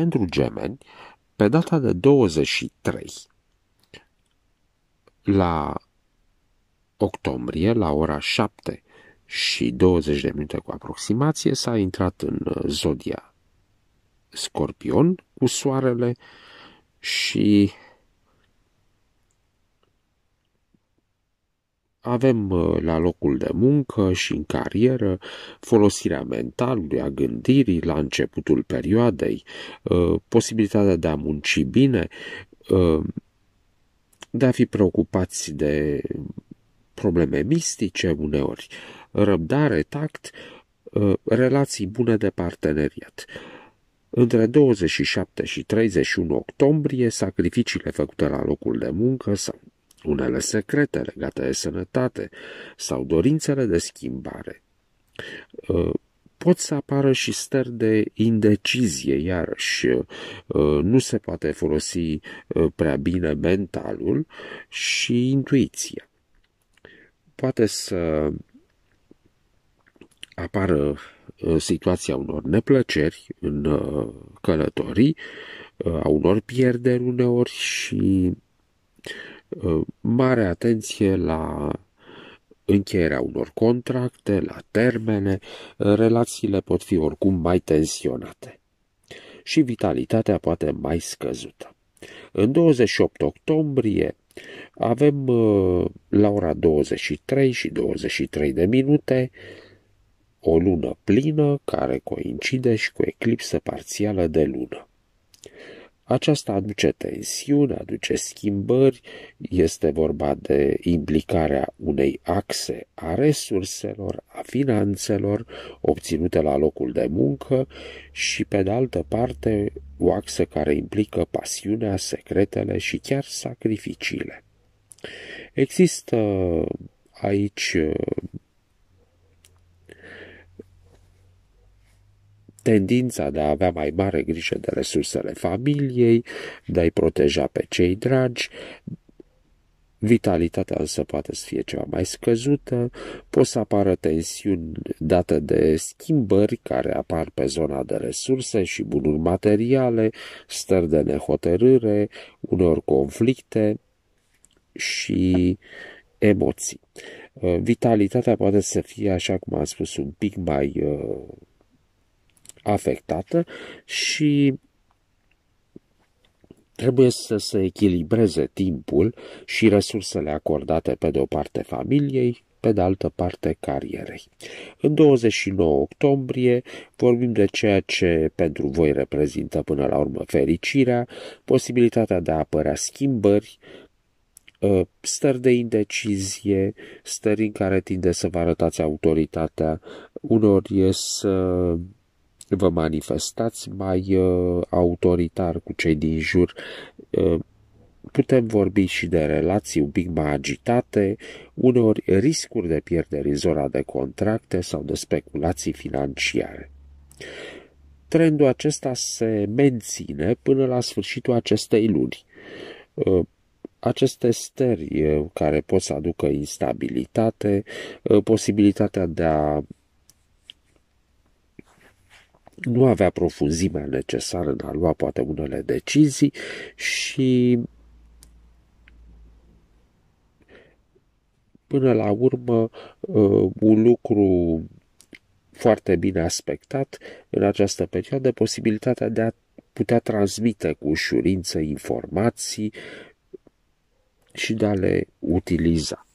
pentru gemeni, pe data de 23 la octombrie, la ora 7 și 20 de minute cu aproximație, s-a intrat în uh, zodia Scorpion cu soarele și avem uh, la locul de muncă și în carieră folosirea mentalului, a gândirii la începutul perioadei, uh, posibilitatea de a munci bine, uh, de a fi preocupați de probleme mistice uneori, răbdare, tact, relații bune de parteneriat. Între 27 și 31 octombrie, sacrificiile făcute la locul de muncă sau unele secrete legate de sănătate sau dorințele de schimbare. Uh, pot să apară și stări de indecizie, iarăși uh, nu se poate folosi uh, prea bine mentalul și intuiția. Poate să apară situația unor neplăceri în călătorii, a unor pierderi uneori și Uh, mare atenție la încheierea unor contracte, la termene, uh, relațiile pot fi oricum mai tensionate și vitalitatea poate mai scăzută. În 28 octombrie avem uh, la ora 23 și 23 de minute o lună plină care coincide și cu eclipsă parțială de lună. Aceasta aduce tensiune, aduce schimbări, este vorba de implicarea unei axe a resurselor, a finanțelor obținute la locul de muncă și, pe de altă parte, o axă care implică pasiunea, secretele și chiar sacrificiile. Există aici tendința de a avea mai mare grijă de resursele familiei, de a-i proteja pe cei dragi, vitalitatea însă poate să fie ceva mai scăzută, pot să apară tensiuni date de schimbări care apar pe zona de resurse și bunuri materiale, stări de nehotărâre, uneori conflicte și emoții. Vitalitatea poate să fie, așa cum am spus, un pic mai uh, afectată și trebuie să se echilibreze timpul și resursele acordate pe de o parte familiei, pe de altă parte carierei. În 29 octombrie vorbim de ceea ce pentru voi reprezintă până la urmă fericirea, posibilitatea de a apărea schimbări, ă, stări de indecizie, stări în care tinde să vă arătați autoritatea, unor e să vă manifestați mai uh, autoritar cu cei din jur, uh, putem vorbi și de relații un pic mai agitate, uneori riscuri de pierdere în zona de contracte sau de speculații financiare. Trendul acesta se menține până la sfârșitul acestei luni. Uh, aceste stări care pot să aducă instabilitate, posibilitatea de a nu avea profunzimea necesară în a lua poate unele decizii și până la urmă uh, un lucru foarte bine aspectat în această perioadă, posibilitatea de a putea transmite cu ușurință informații și de a le utiliza.